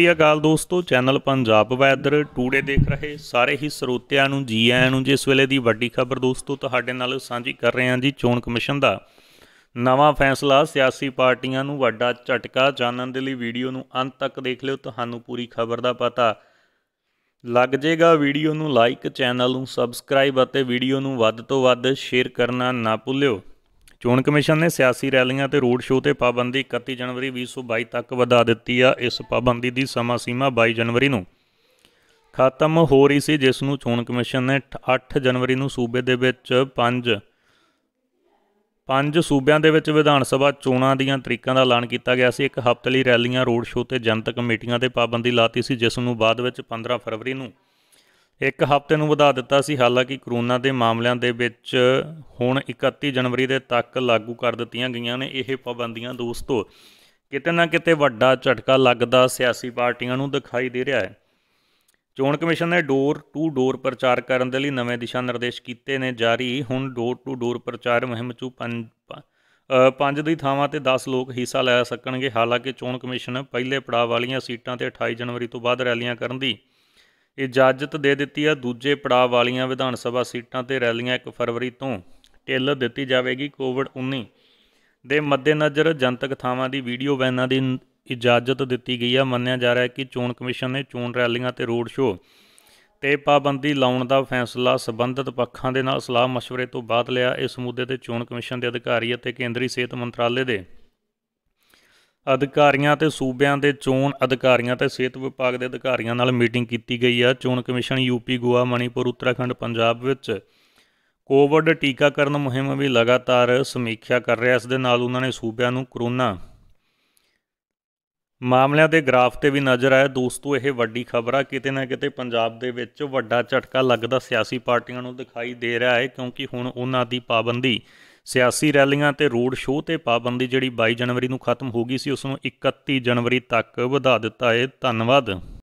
ਸ੍ਰੀ ਅਕਾਲ ਦੋਸਤੋ channel Punjab weather today ਦੇਖ ਰਹੇ ਸਾਰੇ ਹੀ ਸਰੋਤਿਆਂ ਨੂੰ ਜੀ ਆਇਆਂ ਨੂੰ ਜਿਸ ਵੇਲੇ ਦੀ ਵੱਡੀ ਖਬਰ ਦੋਸਤੋ ਤੁਹਾਡੇ ਨਾਲ ਸਾਂਝੀ ਕਰ ਰਹੇ ਹਾਂ ਜੀ ਚੋਣ ਕਮਿਸ਼ਨ ਦਾ ਨਵਾਂ ਫੈਸਲਾ ਸਿਆਸੀ ਪਾਰਟੀਆਂ ਨੂੰ ਵੱਡਾ ਝਟਕਾ ਜਾਣਨ ਦੇ ਲਈ ਵੀਡੀਓ ਨੂੰ ਅੰਤ ਤੱਕ ਦੇਖ ਲਿਓ ਤੁਹਾਨੂੰ ਪੂਰੀ ਖਬਰ ਦਾ ਪਤਾ ਲੱਗ ਜੇਗਾ ਵੀਡੀਓ ਨੂੰ ਲਾਈਕ ਚੈਨਲ ਨੂੰ ਸਬਸਕ੍ਰਾਈਬ ਅਤੇ ਵੀਡੀਓ ਨੂੰ ਵੱਧ ਤੋਂ ਵੱਧ ਸ਼ੇਅਰ ਕਰਨਾ ਨਾ ਭੁੱਲਿਓ ਚੋਣ ਕਮਿਸ਼ਨ ਨੇ ਸਿਆਸੀ ਰੈਲੀਆਂ ਤੇ ਰੋਡ ਸ਼ੋਅ ਤੇ ਪਾਬੰਦੀ 31 ਜਨਵਰੀ 2022 ਤੱਕ ਵਧਾ ਦਿੱਤੀ ਆ ਇਸ ਪਾਬੰਦੀ ਦੀ ਸਮਾਂ ਸੀਮਾ 22 ਜਨਵਰੀ ਨੂੰ ਖਤਮ ਹੋ ਰਹੀ ਸੀ ਜਿਸ ਨੂੰ ਚੋਣ ਕਮਿਸ਼ਨ ਨੇ 8 ਜਨਵਰੀ ਨੂੰ ਸੂਬੇ ਦੇ ਵਿੱਚ 5 ਪੰਜ ਸੂਬਿਆਂ ਦੇ ਵਿੱਚ ਵਿਧਾਨ ਸਭਾ ਚੋਣਾਂ ਦੀਆਂ ਤਰੀਕਾਂ ਦਾ ਐਲਾਨ ਕੀਤਾ ਗਿਆ ਸੀ ਇੱਕ ਹਫ਼ਤੇ ਲਈ ਰੈਲੀਆਂ ਰੋਡ ਸ਼ੋਅ ਤੇ ਜਨਤਕ ਮੀਟਿੰਗਾਂ ਤੇ ਪਾਬੰਦੀ ਲਾਤੀ ਸੀ ਜਿਸ ਨੂੰ ਬਾਅਦ ਵਿੱਚ 15 ਫਰਵਰੀ ਨੂੰ ਇੱਕ ਹਫ਼ਤੇ ਨੂੰ ਵਧਾ ਦਿੱਤਾ ਸੀ ਹਾਲਾਂਕਿ ਕਰੋਨਾ ਦੇ ਮਾਮਲਿਆਂ ਦੇ ਵਿੱਚ ਹੁਣ 31 ਜਨਵਰੀ ਦੇ ਤੱਕ ਲਾਗੂ ਕਰ ਦਿੱਤੀਆਂ ਗਈਆਂ ਨੇ ਇਹ ਪਾਬੰਦੀਆਂ ਦੋਸਤੋ ਕਿਤੇ ਨਾ ਕਿਤੇ ਵੱਡਾ ਝਟਕਾ ਲੱਗਦਾ ਸਿਆਸੀ ਪਾਰਟੀਆਂ ਨੂੰ ਦਿਖਾਈ ਦੇ ਰਿਹਾ ਹੈ ਚੋਣ ਕਮਿਸ਼ਨ ਨੇ ਡੋਰ ਟੂ ਡੋਰ ਪ੍ਰਚਾਰ ਕਰਨ ਦੇ ਲਈ ਨਵੇਂ ਦਿਸ਼ਾ ਨਿਰਦੇਸ਼ ਕੀਤੇ ਨੇ ਜਾਰੀ ਹੁਣ ਡੋਰ ਟੂ ਡੋਰ ਪ੍ਰਚਾਰ ਮੁਹਿੰਮ ਚ ਪੰਜ ਦੀ ਥਾਵਾਂ ਤੇ 10 ਲੋਕ ਹਿੱਸਾ ਲੈ ਸਕਣਗੇ ਹਾਲਾਂਕਿ ਚੋਣ ਕਮਿਸ਼ਨ ਪਹਿਲੇ ਪੜਾਅ ਵਾਲੀਆਂ ਸੀਟਾਂ ਤੇ 28 ਜਨਵਰੀ ਤੋਂ ਬਾਅਦ ਰੈਲੀਆਂ ਕਰਨ ਦੀ ਇਜਾਜ਼ਤ ਦੇ ਦਿੱਤੀ ਆ ਦੂਜੇ ਪੜਾਅ ਵਾਲੀਆਂ ਵਿਧਾਨ ਸਭਾ ਸੀਟਾਂ ਤੇ ਰੈਲੀਆਂ 1 ਫਰਵਰੀ ਤੋਂ ਢਿੱਲ ਦਿੱਤੀ ਜਾਵੇਗੀ ਕੋਵਿਡ-19 ਦੇ ਮੱਦੇਨਜ਼ਰ ਜਨਤਕ ਥਾਵਾਂ ਦੀ ਵੀਡੀਓ ਬੈਨਾਂ ਦੀ ਇਜਾਜ਼ਤ ਦਿੱਤੀ ਗਈ ਆ ਮੰਨਿਆ ਜਾ ਰਿਹਾ ਹੈ ਕਿ ਚੋਣ ਕਮਿਸ਼ਨ ਨੇ ਚੋਣ ਰੈਲੀਆਂ ਤੇ ਰੋਡ ਸ਼ੋਅ ਤੇ ਪਾਬੰਦੀ ਲਾਉਣ ਦਾ ਫੈਸਲਾ ਸਬੰਧਤ ਪੱਖਾਂ ਦੇ ਨਾਲ ਸਲਾਹ ਮਸ਼ਵਰੇ ਤੋਂ ਬਾਅਦ ਲਿਆ ਇਸ ਮੁੱਦੇ ਤੇ ਚੋਣ ਕਮਿਸ਼ਨ ਦੇ ਅਧਿਕਾਰੀ ਅਤੇ ਕੇਂਦਰੀ ਸਿਹਤ ਮੰਤਰਾਲੇ ਦੇ ਅਧਿਕਾਰੀਆਂ ਤੇ ਸੂਬਿਆਂ ਦੇ ਚੋਣ ਅਧਿਕਾਰੀਆਂ ਤੇ ਸਿਹਤ ਵਿਭਾਗ ਦੇ ਅਧਿਕਾਰੀਆਂ ਨਾਲ ਮੀਟਿੰਗ ਕੀਤੀ ਗਈ ਆ ਚੋਣ ਕਮਿਸ਼ਨ ਯੂਪੀ ਗੋਆ ਮਣੀਪੁਰ ਉੱਤਰਾਖੰਡ ਪੰਜਾਬ ਵਿੱਚ ਕੋਵਿਡ ਟੀਕਾਕਰਨ ਮੁਹਿੰਮ ਵੀ ਲਗਾਤਾਰ ਸਮੀਖਿਆ ਕਰ ਰਿਹਾ ਇਸ ਦੇ ਨਾਲ ਉਹਨਾਂ ਨੇ ਸੂਬਿਆਂ ਨੂੰ ਕਰੋਨਾ ਮਾਮਲਿਆਂ ਦੇ ਗ੍ਰਾਫ ਤੇ ਵੀ ਨਜ਼ਰ ਆਇਆ ਦੋਸਤੋ ਇਹ ਵੱਡੀ ਖਬਰ ਆ ਕਿਤੇ ਨਾ ਕਿਤੇ ਪੰਜਾਬ ਦੇ ਵਿੱਚ ਵੱਡਾ ਝਟਕਾ ਲੱਗਦਾ ਸਿਆਸੀ ਪਾਰਟੀਆਂ ਨੂੰ ਦਿਖਾਈ ਦੇ ਰਿਹਾ ਹੈ ਕਿਉਂਕਿ ਹੁਣ ਉਹਨਾਂ ਦੀ ਪਾਬੰਦੀ ਸਿਆਸੀ ਰੈਲੀਆਂ ਤੇ ਰੋਡ ਸ਼ੋਅ ਤੇ ਪਾਬੰਦੀ ਜਿਹੜੀ 22 ਜਨਵਰੀ ਨੂੰ ਖਤਮ ਹੋ ਗਈ ਸੀ ਉਸ ਨੂੰ 31 ਜਨਵਰੀ ਤੱਕ ਵਧਾ ਦਿੱਤਾ ਹੈ ਧੰਨਵਾਦ